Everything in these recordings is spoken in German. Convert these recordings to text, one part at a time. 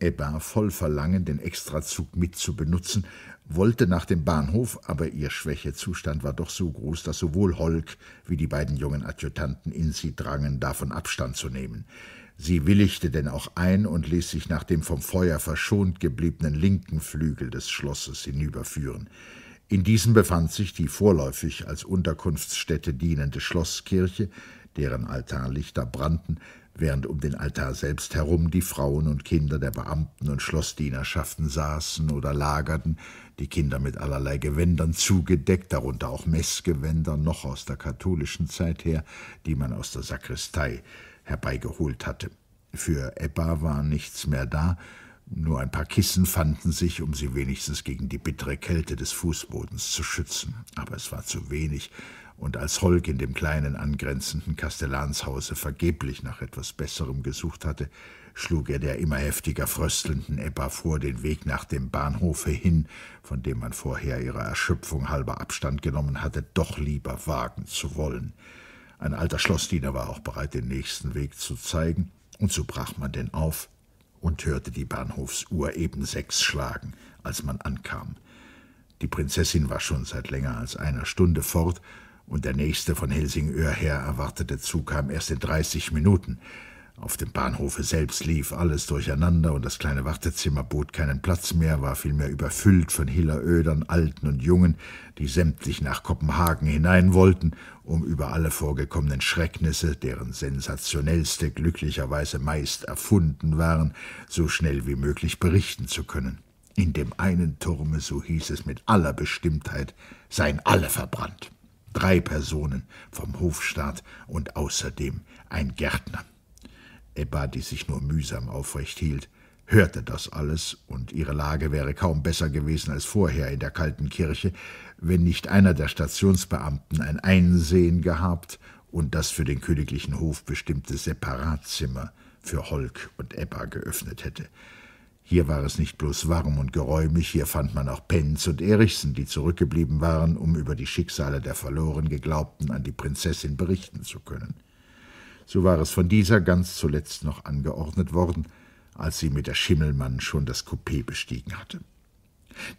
Ebba voll Verlangen, den Extrazug mitzubenutzen, wollte nach dem Bahnhof, aber ihr Schwächezustand war doch so groß, dass sowohl Holk wie die beiden jungen Adjutanten in sie drangen, davon Abstand zu nehmen. Sie willigte denn auch ein und ließ sich nach dem vom Feuer verschont gebliebenen linken Flügel des Schlosses hinüberführen. In diesem befand sich die vorläufig als Unterkunftsstätte dienende Schlosskirche, deren Altarlichter brannten, während um den Altar selbst herum die Frauen und Kinder der Beamten und Schlossdienerschaften saßen oder lagerten, die Kinder mit allerlei Gewändern zugedeckt, darunter auch Messgewänder noch aus der katholischen Zeit her, die man aus der Sakristei herbeigeholt hatte. Für Ebba war nichts mehr da, nur ein paar Kissen fanden sich, um sie wenigstens gegen die bittere Kälte des Fußbodens zu schützen. Aber es war zu wenig, und als Holk in dem kleinen angrenzenden Kastellanshause vergeblich nach etwas Besserem gesucht hatte, schlug er der immer heftiger fröstelnden Ebba vor, den Weg nach dem Bahnhofe hin, von dem man vorher ihrer Erschöpfung halber Abstand genommen hatte, doch lieber wagen zu wollen. Ein alter Schlossdiener war auch bereit, den nächsten Weg zu zeigen, und so brach man denn auf und hörte die Bahnhofsuhr eben sechs schlagen, als man ankam. Die Prinzessin war schon seit länger als einer Stunde fort, und der nächste von Helsingöhr her erwartete Zug kam erst in 30 Minuten. Auf dem Bahnhofe selbst lief alles durcheinander und das kleine Wartezimmer bot keinen Platz mehr, war vielmehr überfüllt von Hillerödern, Alten und Jungen, die sämtlich nach Kopenhagen hinein wollten, um über alle vorgekommenen Schrecknisse, deren sensationellste glücklicherweise meist erfunden waren, so schnell wie möglich berichten zu können. In dem einen Turme, so hieß es mit aller Bestimmtheit, seien alle verbrannt drei Personen vom Hofstaat und außerdem ein Gärtner. Ebba, die sich nur mühsam aufrecht hielt, hörte das alles, und ihre Lage wäre kaum besser gewesen als vorher in der kalten Kirche, wenn nicht einer der Stationsbeamten ein Einsehen gehabt und das für den königlichen Hof bestimmte Separatzimmer für Holk und Ebba geöffnet hätte. Hier war es nicht bloß warm und geräumig, hier fand man auch Penz und Erichsen, die zurückgeblieben waren, um über die Schicksale der verloren Geglaubten an die Prinzessin berichten zu können. So war es von dieser ganz zuletzt noch angeordnet worden, als sie mit der Schimmelmann schon das Coupé bestiegen hatte.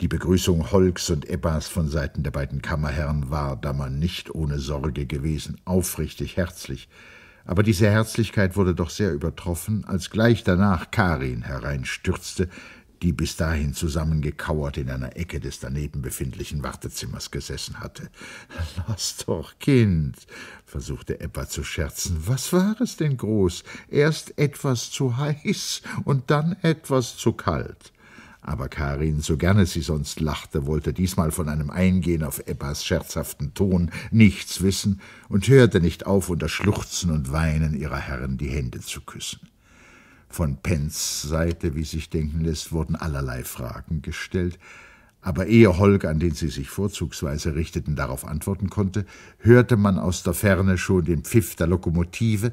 Die Begrüßung Holks und Ebbas von Seiten der beiden Kammerherren war, da man nicht ohne Sorge gewesen, aufrichtig herzlich, aber diese Herzlichkeit wurde doch sehr übertroffen, als gleich danach Karin hereinstürzte, die bis dahin zusammengekauert in einer Ecke des daneben befindlichen Wartezimmers gesessen hatte. Lass doch, Kind, versuchte Eppa zu scherzen. Was war es denn groß? Erst etwas zu heiß und dann etwas zu kalt. Aber Karin, so gerne sie sonst lachte, wollte diesmal von einem Eingehen auf Ebpas scherzhaften Ton nichts wissen und hörte nicht auf, unter Schluchzen und Weinen ihrer Herren die Hände zu küssen. Von Pens Seite, wie sich denken lässt, wurden allerlei Fragen gestellt, aber ehe Holg, an den sie sich vorzugsweise richteten, darauf antworten konnte, hörte man aus der Ferne schon den Pfiff der Lokomotive,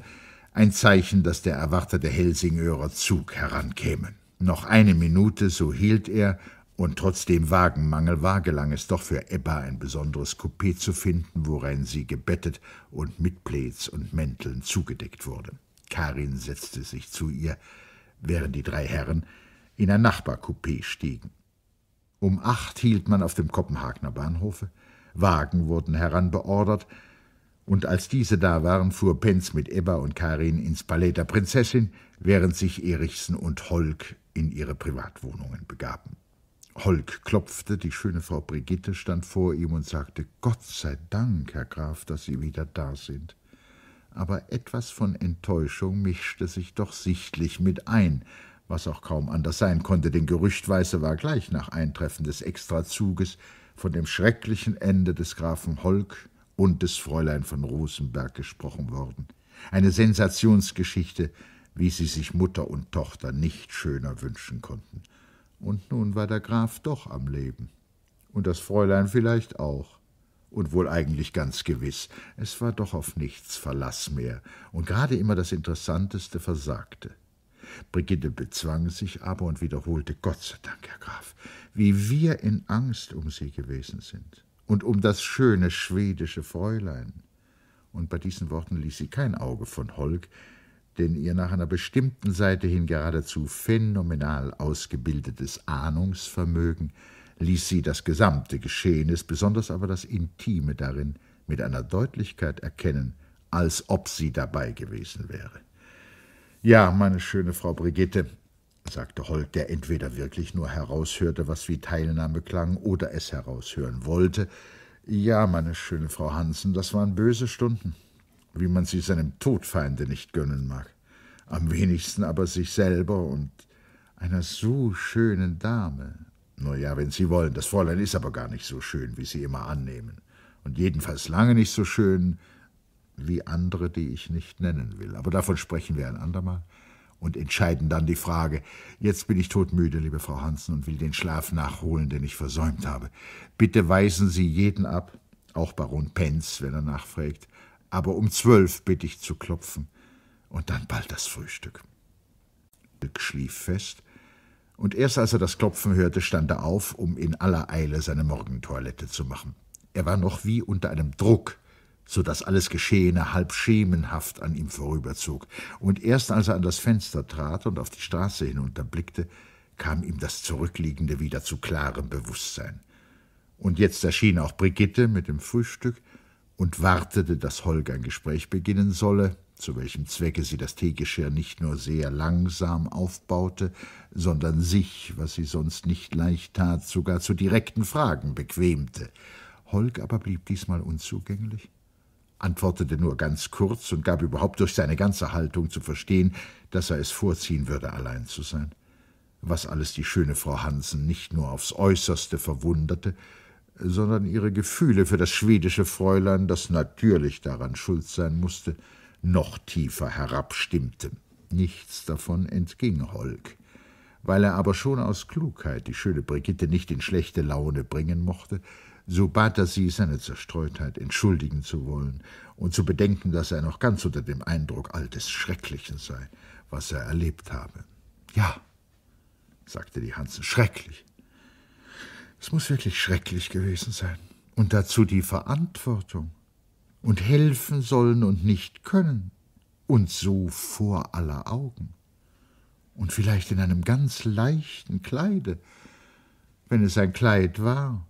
ein Zeichen, dass der erwartete Helsingörer Zug herankäme. Noch eine Minute, so hielt er, und trotzdem Wagenmangel war, gelang es doch für Ebba ein besonderes Coupé zu finden, worein sie gebettet und mit Plaids und Mänteln zugedeckt wurde. Karin setzte sich zu ihr, während die drei Herren in ein Nachbarcoupé stiegen. Um acht hielt man auf dem Kopenhagener Bahnhofe, Wagen wurden heranbeordert, und als diese da waren, fuhr Penz mit Ebba und Karin ins Palais der Prinzessin, während sich Erichsen und Holk in ihre Privatwohnungen begaben. Holk klopfte, die schöne Frau Brigitte stand vor ihm und sagte Gott sei Dank, Herr Graf, dass Sie wieder da sind. Aber etwas von Enttäuschung mischte sich doch sichtlich mit ein, was auch kaum anders sein konnte, denn gerüchtweise war gleich nach Eintreffen des Extrazuges von dem schrecklichen Ende des Grafen Holk und des Fräulein von Rosenberg gesprochen worden. Eine Sensationsgeschichte, wie sie sich Mutter und Tochter nicht schöner wünschen konnten. Und nun war der Graf doch am Leben. Und das Fräulein vielleicht auch. Und wohl eigentlich ganz gewiss. Es war doch auf nichts Verlass mehr. Und gerade immer das Interessanteste versagte. Brigitte bezwang sich aber und wiederholte: Gott sei Dank, Herr Graf, wie wir in Angst um Sie gewesen sind und um das schöne schwedische Fräulein. Und bei diesen Worten ließ sie kein Auge von Holk, denn ihr nach einer bestimmten Seite hin geradezu phänomenal ausgebildetes Ahnungsvermögen ließ sie das gesamte Geschehnis, besonders aber das Intime darin, mit einer Deutlichkeit erkennen, als ob sie dabei gewesen wäre. Ja, meine schöne Frau Brigitte, sagte Holt, der entweder wirklich nur heraushörte, was wie Teilnahme klang, oder es heraushören wollte. Ja, meine schöne Frau Hansen, das waren böse Stunden, wie man sie seinem Todfeinde nicht gönnen mag, am wenigsten aber sich selber und einer so schönen Dame. Nur ja, wenn Sie wollen, das Fräulein ist aber gar nicht so schön, wie Sie immer annehmen, und jedenfalls lange nicht so schön wie andere, die ich nicht nennen will, aber davon sprechen wir ein andermal und entscheiden dann die Frage. Jetzt bin ich todmüde, liebe Frau Hansen, und will den Schlaf nachholen, den ich versäumt habe. Bitte weisen Sie jeden ab, auch Baron Penz, wenn er nachfragt. Aber um zwölf bitte ich zu klopfen und dann bald das Frühstück. Glück schlief fest, und erst als er das Klopfen hörte, stand er auf, um in aller Eile seine Morgentoilette zu machen. Er war noch wie unter einem Druck, so daß alles Geschehene halb schemenhaft an ihm vorüberzog, und erst als er an das Fenster trat und auf die Straße hinunterblickte, kam ihm das Zurückliegende wieder zu klarem Bewusstsein. Und jetzt erschien auch Brigitte mit dem Frühstück und wartete, dass Holger ein Gespräch beginnen solle, zu welchem Zwecke sie das Teegeschirr nicht nur sehr langsam aufbaute, sondern sich, was sie sonst nicht leicht tat, sogar zu direkten Fragen bequemte. Holg aber blieb diesmal unzugänglich antwortete nur ganz kurz und gab überhaupt durch seine ganze Haltung zu verstehen, dass er es vorziehen würde, allein zu sein. Was alles die schöne Frau Hansen nicht nur aufs äußerste verwunderte, sondern ihre Gefühle für das schwedische Fräulein, das natürlich daran schuld sein musste, noch tiefer herabstimmte. Nichts davon entging Holk. Weil er aber schon aus Klugheit die schöne Brigitte nicht in schlechte Laune bringen mochte, so bat er sie, seine Zerstreutheit entschuldigen zu wollen und zu bedenken, dass er noch ganz unter dem Eindruck all des Schrecklichen sei, was er erlebt habe. Ja, sagte die Hansen, schrecklich. Es muss wirklich schrecklich gewesen sein. Und dazu die Verantwortung. Und helfen sollen und nicht können. Und so vor aller Augen. Und vielleicht in einem ganz leichten Kleide, wenn es ein Kleid war.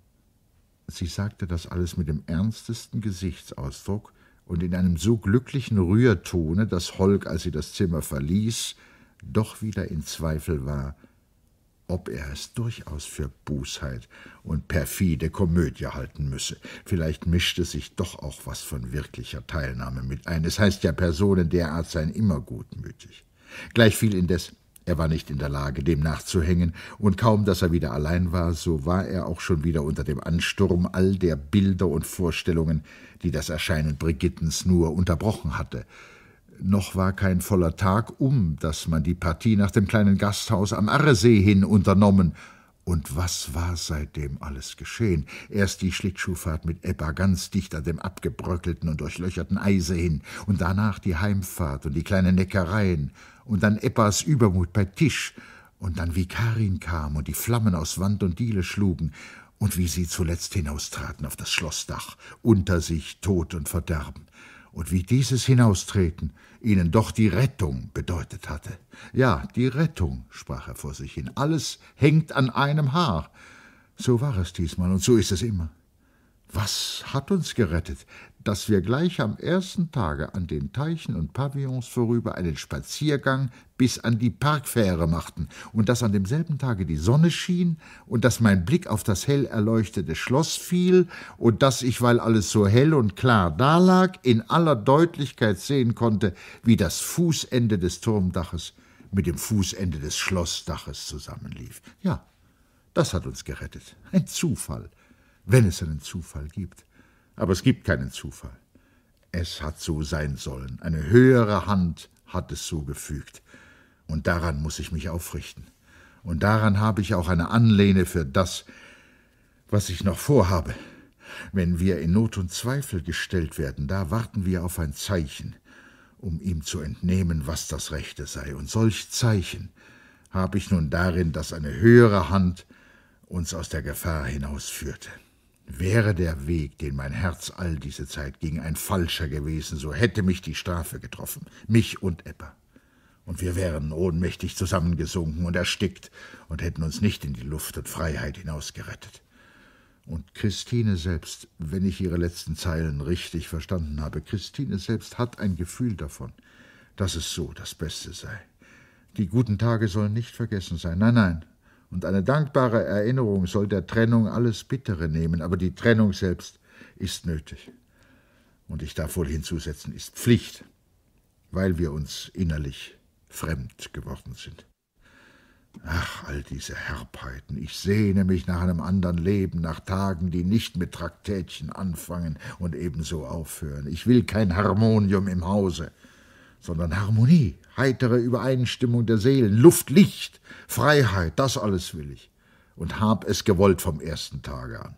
Sie sagte das alles mit dem ernstesten Gesichtsausdruck und in einem so glücklichen Rührtone, dass Holk, als sie das Zimmer verließ, doch wieder in Zweifel war, ob er es durchaus für Bußheit und perfide Komödie halten müsse. Vielleicht mischte sich doch auch was von wirklicher Teilnahme mit ein. Es heißt ja, Personen derart seien immer gutmütig. Gleichviel indes, er war nicht in der Lage, dem nachzuhängen, und kaum, dass er wieder allein war, so war er auch schon wieder unter dem Ansturm all der Bilder und Vorstellungen, die das Erscheinen Brigittens nur unterbrochen hatte. Noch war kein voller Tag um, dass man die Partie nach dem kleinen Gasthaus am Arresee hin unternommen und was war seitdem alles geschehen? Erst die Schlittschuhfahrt mit Ebba ganz dicht an dem abgebröckelten und durchlöcherten Eise hin, und danach die Heimfahrt und die kleinen Neckereien, und dann Ebbas Übermut bei Tisch, und dann wie Karin kam und die Flammen aus Wand und Diele schlugen, und wie sie zuletzt hinaustraten auf das Schlossdach, unter sich Tod und Verderben, und wie dieses Hinaustreten ihnen doch die Rettung bedeutet hatte. Ja, die Rettung, sprach er vor sich hin, alles hängt an einem Haar. So war es diesmal und so ist es immer. Was hat uns gerettet? dass wir gleich am ersten Tage an den Teichen und Pavillons vorüber einen Spaziergang bis an die Parkfähre machten und dass an demselben Tage die Sonne schien und dass mein Blick auf das hell erleuchtete Schloss fiel und dass ich, weil alles so hell und klar dalag, in aller Deutlichkeit sehen konnte, wie das Fußende des Turmdaches mit dem Fußende des Schlossdaches zusammenlief. Ja, das hat uns gerettet. Ein Zufall, wenn es einen Zufall gibt. Aber es gibt keinen Zufall. Es hat so sein sollen. Eine höhere Hand hat es so gefügt. Und daran muss ich mich aufrichten. Und daran habe ich auch eine Anlehne für das, was ich noch vorhabe. Wenn wir in Not und Zweifel gestellt werden, da warten wir auf ein Zeichen, um ihm zu entnehmen, was das Rechte sei. Und solch Zeichen habe ich nun darin, dass eine höhere Hand uns aus der Gefahr hinausführte. Wäre der Weg, den mein Herz all diese Zeit ging, ein falscher gewesen, so hätte mich die Strafe getroffen, mich und Epper. Und wir wären ohnmächtig zusammengesunken und erstickt und hätten uns nicht in die Luft und Freiheit hinausgerettet. Und Christine selbst, wenn ich ihre letzten Zeilen richtig verstanden habe, Christine selbst hat ein Gefühl davon, dass es so das Beste sei. Die guten Tage sollen nicht vergessen sein. Nein, nein, und eine dankbare Erinnerung soll der Trennung alles Bittere nehmen, aber die Trennung selbst ist nötig. Und ich darf wohl hinzusetzen, ist Pflicht, weil wir uns innerlich fremd geworden sind. Ach, all diese Herbheiten. Ich sehne mich nach einem anderen Leben, nach Tagen, die nicht mit Traktätchen anfangen und ebenso aufhören. Ich will kein Harmonium im Hause sondern Harmonie, heitere Übereinstimmung der Seelen, Luft, Licht, Freiheit, das alles will ich und hab es gewollt vom ersten Tage an,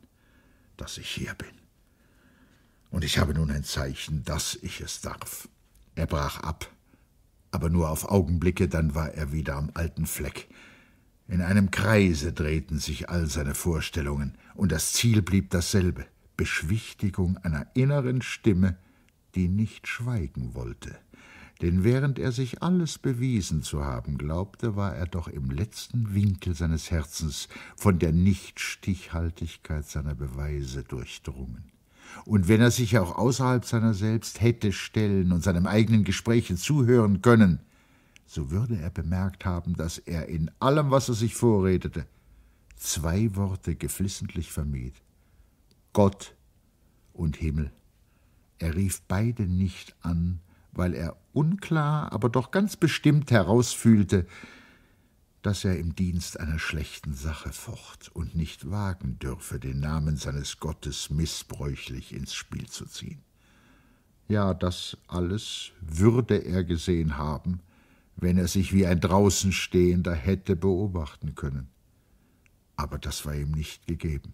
dass ich hier bin. Und ich habe nun ein Zeichen, dass ich es darf. Er brach ab, aber nur auf Augenblicke, dann war er wieder am alten Fleck. In einem Kreise drehten sich all seine Vorstellungen, und das Ziel blieb dasselbe Beschwichtigung einer inneren Stimme, die nicht schweigen wollte denn während er sich alles bewiesen zu haben glaubte, war er doch im letzten Winkel seines Herzens von der Nichtstichhaltigkeit seiner Beweise durchdrungen. Und wenn er sich auch außerhalb seiner selbst hätte stellen und seinem eigenen Gespräche zuhören können, so würde er bemerkt haben, dass er in allem, was er sich vorredete, zwei Worte geflissentlich vermied. Gott und Himmel. Er rief beide nicht an, weil er unklar, aber doch ganz bestimmt herausfühlte, dass er im Dienst einer schlechten Sache focht und nicht wagen dürfe, den Namen seines Gottes missbräuchlich ins Spiel zu ziehen. Ja, das alles würde er gesehen haben, wenn er sich wie ein Draußenstehender hätte beobachten können. Aber das war ihm nicht gegeben.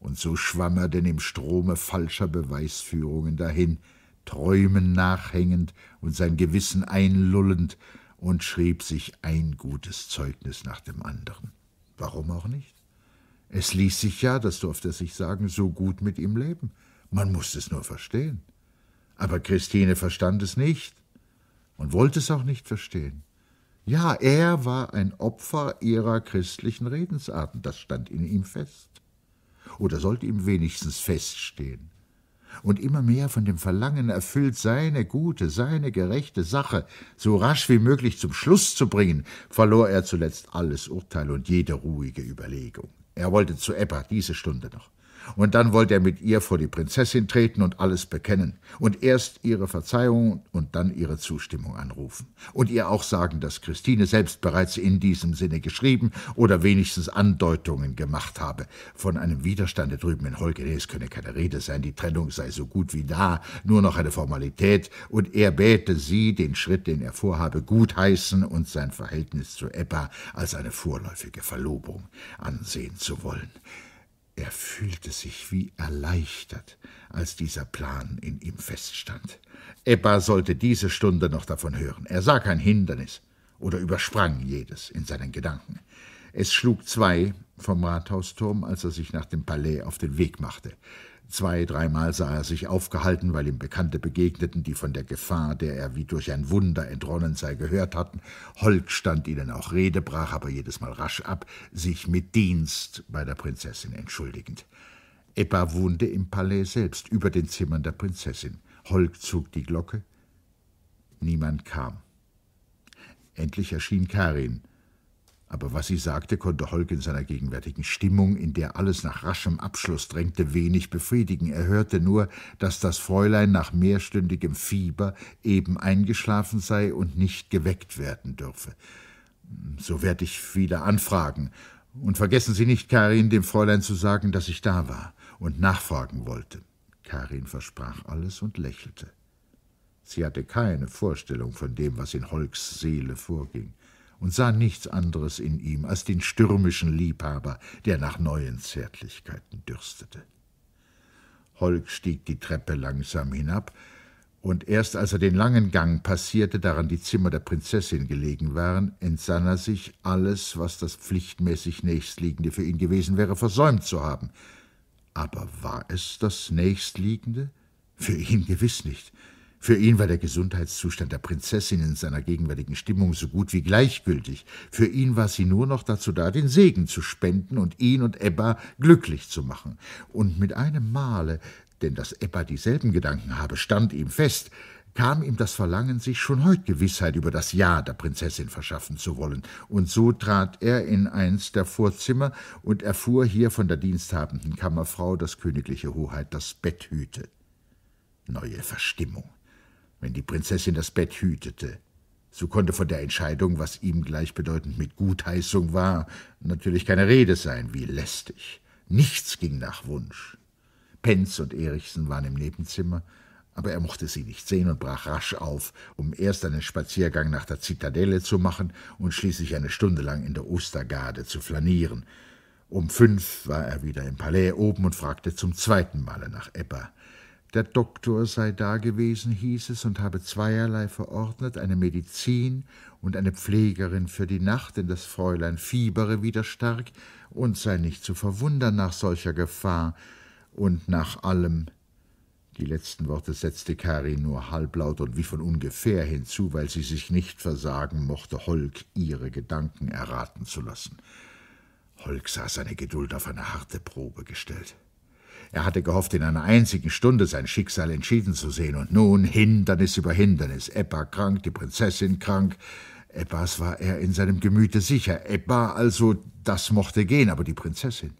Und so schwamm er denn im Strome falscher Beweisführungen dahin, Träumen nachhängend und sein Gewissen einlullend und schrieb sich ein gutes Zeugnis nach dem anderen. Warum auch nicht? Es ließ sich ja, das durfte er sich sagen, so gut mit ihm leben. Man musste es nur verstehen. Aber Christine verstand es nicht und wollte es auch nicht verstehen. Ja, er war ein Opfer ihrer christlichen Redensarten, das stand in ihm fest. Oder sollte ihm wenigstens feststehen und immer mehr von dem Verlangen erfüllt, seine gute, seine gerechte Sache so rasch wie möglich zum Schluss zu bringen, verlor er zuletzt alles Urteil und jede ruhige Überlegung. Er wollte zu Ebba diese Stunde noch. Und dann wollte er mit ihr vor die Prinzessin treten und alles bekennen. Und erst ihre Verzeihung und dann ihre Zustimmung anrufen. Und ihr auch sagen, dass Christine selbst bereits in diesem Sinne geschrieben oder wenigstens Andeutungen gemacht habe. Von einem Widerstande drüben in Holgenes könne keine Rede sein. Die Trennung sei so gut wie da, nur noch eine Formalität. Und er bäte sie, den Schritt, den er vorhabe, gutheißen und sein Verhältnis zu Ebba als eine vorläufige Verlobung ansehen zu wollen. Er fühlte sich wie erleichtert, als dieser Plan in ihm feststand. Ebba sollte diese Stunde noch davon hören. Er sah kein Hindernis oder übersprang jedes in seinen Gedanken. Es schlug zwei vom Rathausturm, als er sich nach dem Palais auf den Weg machte. Zwei, dreimal sah er sich aufgehalten, weil ihm Bekannte begegneten, die von der Gefahr, der er wie durch ein Wunder entronnen sei, gehört hatten. Holk stand ihnen auch Rede, brach aber jedes Mal rasch ab, sich mit Dienst bei der Prinzessin entschuldigend. Eppa wohnte im Palais selbst, über den Zimmern der Prinzessin. Holk zog die Glocke. Niemand kam. Endlich erschien Karin. Aber was sie sagte, konnte Holk in seiner gegenwärtigen Stimmung, in der alles nach raschem Abschluss drängte, wenig befriedigen. Er hörte nur, dass das Fräulein nach mehrstündigem Fieber eben eingeschlafen sei und nicht geweckt werden dürfe. So werde ich wieder anfragen. Und vergessen Sie nicht, Karin, dem Fräulein zu sagen, dass ich da war und nachfragen wollte. Karin versprach alles und lächelte. Sie hatte keine Vorstellung von dem, was in Holks Seele vorging und sah nichts anderes in ihm als den stürmischen Liebhaber, der nach neuen Zärtlichkeiten dürstete. Holk stieg die Treppe langsam hinab, und erst als er den langen Gang passierte, daran die Zimmer der Prinzessin gelegen waren, entsann er sich, alles, was das pflichtmäßig nächstliegende für ihn gewesen wäre, versäumt zu haben. Aber war es das nächstliegende? Für ihn gewiss nicht. Für ihn war der Gesundheitszustand der Prinzessin in seiner gegenwärtigen Stimmung so gut wie gleichgültig. Für ihn war sie nur noch dazu da, den Segen zu spenden und ihn und Ebba glücklich zu machen. Und mit einem Male, denn dass Ebba dieselben Gedanken habe, stand ihm fest, kam ihm das Verlangen, sich schon heut Gewissheit über das Ja der Prinzessin verschaffen zu wollen, und so trat er in eins der Vorzimmer und erfuhr hier von der diensthabenden Kammerfrau, dass königliche Hoheit das Bett hüte. Neue Verstimmung wenn die Prinzessin das Bett hütete. So konnte von der Entscheidung, was ihm gleichbedeutend mit Gutheißung war, natürlich keine Rede sein, wie lästig. Nichts ging nach Wunsch. Penz und Erichsen waren im Nebenzimmer, aber er mochte sie nicht sehen und brach rasch auf, um erst einen Spaziergang nach der Zitadelle zu machen und schließlich eine Stunde lang in der Ostergarde zu flanieren. Um fünf war er wieder im Palais oben und fragte zum zweiten Male nach Ebba. Der Doktor sei dagewesen, hieß es, und habe zweierlei verordnet, eine Medizin und eine Pflegerin für die Nacht, denn das Fräulein fiebere wieder stark und sei nicht zu verwundern nach solcher Gefahr und nach allem. Die letzten Worte setzte Karin nur halblaut und wie von ungefähr hinzu, weil sie sich nicht versagen mochte, Holk ihre Gedanken erraten zu lassen. Holk sah seine Geduld auf eine harte Probe gestellt. Er hatte gehofft, in einer einzigen Stunde sein Schicksal entschieden zu sehen, und nun Hindernis über Hindernis. Ebba krank, die Prinzessin krank. Ebbas war er in seinem Gemüte sicher. Ebba also, das mochte gehen, aber die Prinzessin.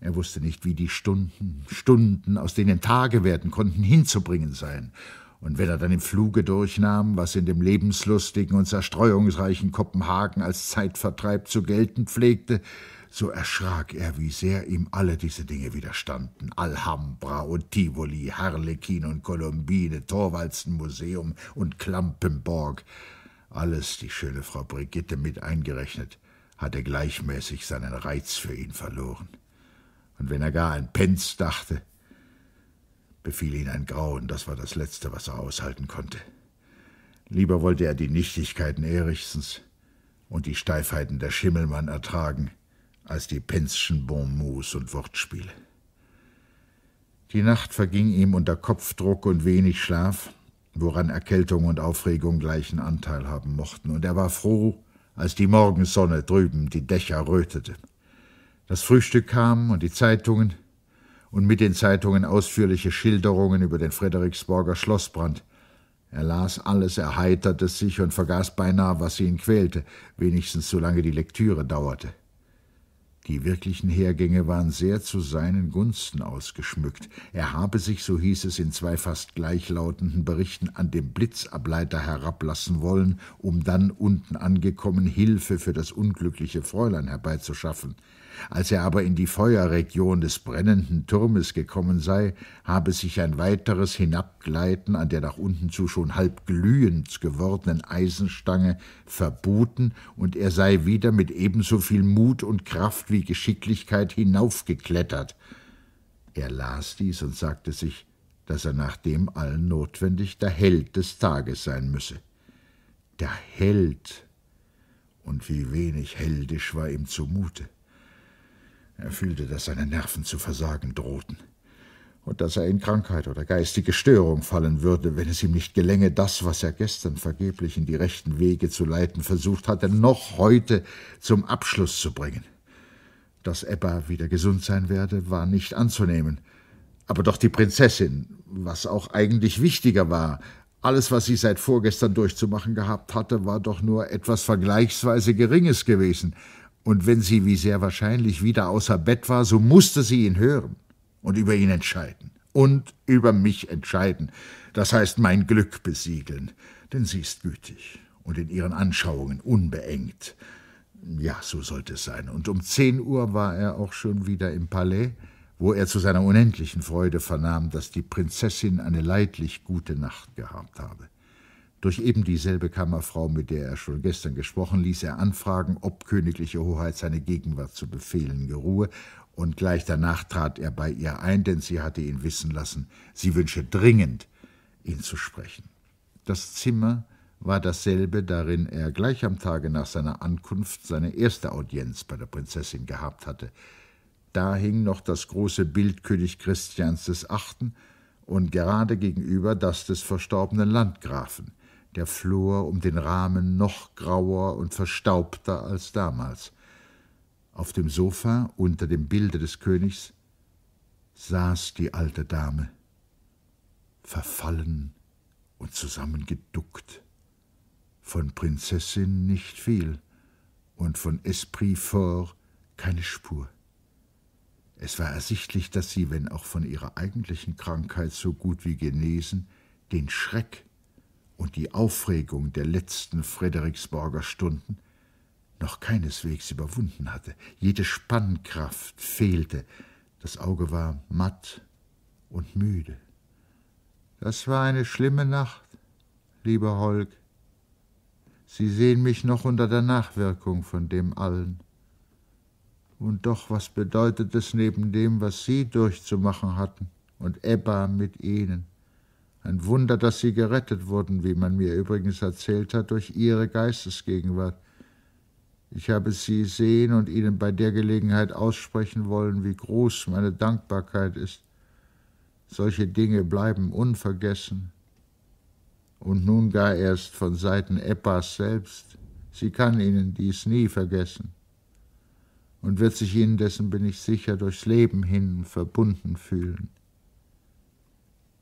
Er wusste nicht, wie die Stunden, Stunden, aus denen Tage werden konnten, hinzubringen seien. Und wenn er dann im Fluge durchnahm, was in dem lebenslustigen und zerstreuungsreichen Kopenhagen als Zeitvertreib zu gelten pflegte, so erschrak er, wie sehr ihm alle diese Dinge widerstanden. Alhambra und Tivoli, Harlekin und Kolumbine, Torwaldsen Museum und Klampenborg. Alles, die schöne Frau Brigitte mit eingerechnet, hatte gleichmäßig seinen Reiz für ihn verloren. Und wenn er gar an Penz dachte, befiel ihn ein Grauen, das war das Letzte, was er aushalten konnte. Lieber wollte er die Nichtigkeiten Erichsens und die Steifheiten der Schimmelmann ertragen, als die Penzschen Bonmots und Wortspiele. Die Nacht verging ihm unter Kopfdruck und wenig Schlaf, woran Erkältung und Aufregung gleichen Anteil haben mochten, und er war froh, als die Morgensonne drüben die Dächer rötete. Das Frühstück kam und die Zeitungen und mit den Zeitungen ausführliche Schilderungen über den Frederiksborger Schlossbrand. Er las alles, erheiterte sich und vergaß beinahe, was ihn quälte, wenigstens solange die Lektüre dauerte. Die wirklichen Hergänge waren sehr zu seinen Gunsten ausgeschmückt. Er habe sich, so hieß es in zwei fast gleichlautenden Berichten, an dem Blitzableiter herablassen wollen, um dann unten angekommen Hilfe für das unglückliche Fräulein herbeizuschaffen. Als er aber in die Feuerregion des brennenden Turmes gekommen sei, habe sich ein weiteres Hinabgleiten an der nach unten zu schon halb glühend gewordenen Eisenstange verboten und er sei wieder mit ebenso viel Mut und Kraft wie Geschicklichkeit hinaufgeklettert. Er las dies und sagte sich, dass er nach dem allen notwendig der Held des Tages sein müsse. Der Held! Und wie wenig heldisch war ihm zumute. Er fühlte, dass seine Nerven zu versagen drohten und dass er in Krankheit oder geistige Störung fallen würde, wenn es ihm nicht gelänge, das, was er gestern vergeblich in die rechten Wege zu leiten versucht hatte, noch heute zum Abschluss zu bringen. Dass Ebba wieder gesund sein werde, war nicht anzunehmen. Aber doch die Prinzessin, was auch eigentlich wichtiger war, alles, was sie seit vorgestern durchzumachen gehabt hatte, war doch nur etwas vergleichsweise Geringes gewesen, und wenn sie wie sehr wahrscheinlich wieder außer Bett war, so musste sie ihn hören und über ihn entscheiden und über mich entscheiden, das heißt mein Glück besiegeln, denn sie ist gütig und in ihren Anschauungen unbeengt. Ja, so sollte es sein. Und um zehn Uhr war er auch schon wieder im Palais, wo er zu seiner unendlichen Freude vernahm, dass die Prinzessin eine leidlich gute Nacht gehabt habe. Durch eben dieselbe Kammerfrau, mit der er schon gestern gesprochen, ließ er anfragen, ob königliche Hoheit seine Gegenwart zu befehlen geruhe, und gleich danach trat er bei ihr ein, denn sie hatte ihn wissen lassen, sie wünsche dringend, ihn zu sprechen. Das Zimmer war dasselbe, darin er gleich am Tage nach seiner Ankunft seine erste Audienz bei der Prinzessin gehabt hatte. Da hing noch das große Bild König Christians des Achten und gerade gegenüber das des verstorbenen Landgrafen der Flor um den Rahmen noch grauer und verstaubter als damals. Auf dem Sofa unter dem Bilde des Königs saß die alte Dame, verfallen und zusammengeduckt. Von Prinzessin nicht viel und von Esprit fort keine Spur. Es war ersichtlich, dass sie, wenn auch von ihrer eigentlichen Krankheit so gut wie genesen, den Schreck und die Aufregung der letzten Frederiksborger Stunden noch keineswegs überwunden hatte. Jede Spannkraft fehlte. Das Auge war matt und müde. Das war eine schlimme Nacht, lieber Holg. Sie sehen mich noch unter der Nachwirkung von dem allen. Und doch, was bedeutet es neben dem, was Sie durchzumachen hatten und Ebba mit Ihnen? Ein Wunder, dass sie gerettet wurden, wie man mir übrigens erzählt hat, durch ihre Geistesgegenwart. Ich habe sie sehen und ihnen bei der Gelegenheit aussprechen wollen, wie groß meine Dankbarkeit ist. Solche Dinge bleiben unvergessen. Und nun gar erst von Seiten Eppas selbst. Sie kann ihnen dies nie vergessen und wird sich ihnen dessen bin ich sicher durchs Leben hin verbunden fühlen.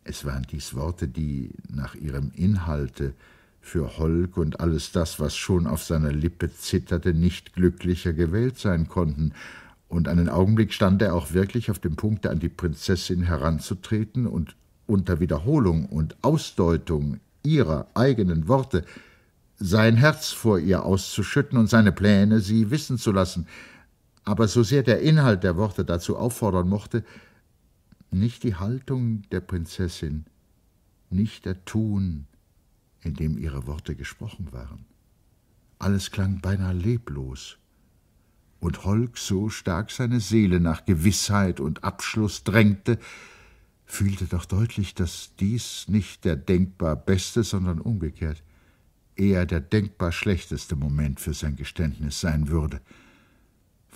Es waren dies Worte, die nach ihrem Inhalte für Holk und alles das, was schon auf seiner Lippe zitterte, nicht glücklicher gewählt sein konnten, und einen Augenblick stand er auch wirklich auf dem Punkte, an die Prinzessin heranzutreten und unter Wiederholung und Ausdeutung ihrer eigenen Worte sein Herz vor ihr auszuschütten und seine Pläne sie wissen zu lassen. Aber so sehr der Inhalt der Worte dazu auffordern mochte, nicht die Haltung der Prinzessin, nicht der Ton, in dem ihre Worte gesprochen waren. Alles klang beinahe leblos. Und Holk, so stark seine Seele nach Gewissheit und Abschluss drängte, fühlte doch deutlich, dass dies nicht der denkbar beste, sondern umgekehrt eher der denkbar schlechteste Moment für sein Geständnis sein würde –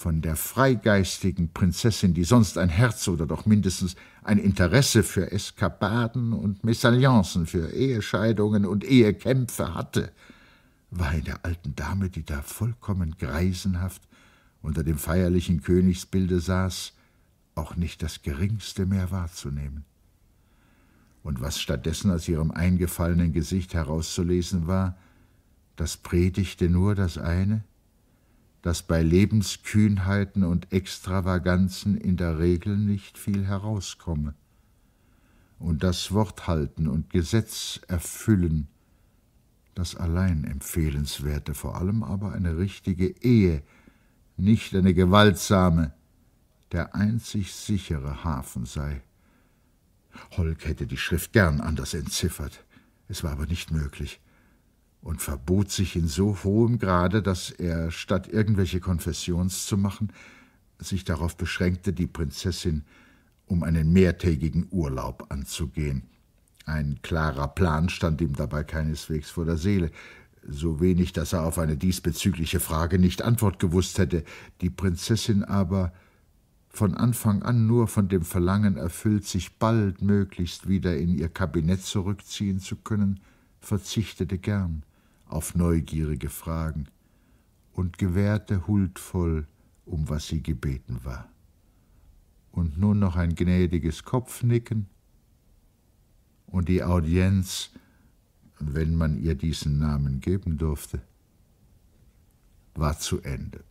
von der freigeistigen Prinzessin, die sonst ein Herz oder doch mindestens ein Interesse für Eskapaden und Mesalliancen, für Ehescheidungen und Ehekämpfe hatte, war in der alten Dame, die da vollkommen greisenhaft unter dem feierlichen Königsbilde saß, auch nicht das geringste mehr wahrzunehmen. Und was stattdessen aus ihrem eingefallenen Gesicht herauszulesen war, das predigte nur das eine, dass bei Lebenskühnheiten und Extravaganzen in der Regel nicht viel herauskomme. Und das Wort halten und Gesetz erfüllen, das allein empfehlenswerte, vor allem aber eine richtige Ehe, nicht eine gewaltsame, der einzig sichere Hafen sei. Holk hätte die Schrift gern anders entziffert, es war aber nicht möglich und verbot sich in so hohem Grade, dass er, statt irgendwelche Konfessions zu machen, sich darauf beschränkte, die Prinzessin um einen mehrtägigen Urlaub anzugehen. Ein klarer Plan stand ihm dabei keineswegs vor der Seele, so wenig, dass er auf eine diesbezügliche Frage nicht Antwort gewusst hätte, die Prinzessin aber von Anfang an nur von dem Verlangen erfüllt, sich baldmöglichst wieder in ihr Kabinett zurückziehen zu können, verzichtete gern auf neugierige Fragen und gewährte huldvoll, um was sie gebeten war. Und nun noch ein gnädiges Kopfnicken und die Audienz, wenn man ihr diesen Namen geben durfte, war zu Ende.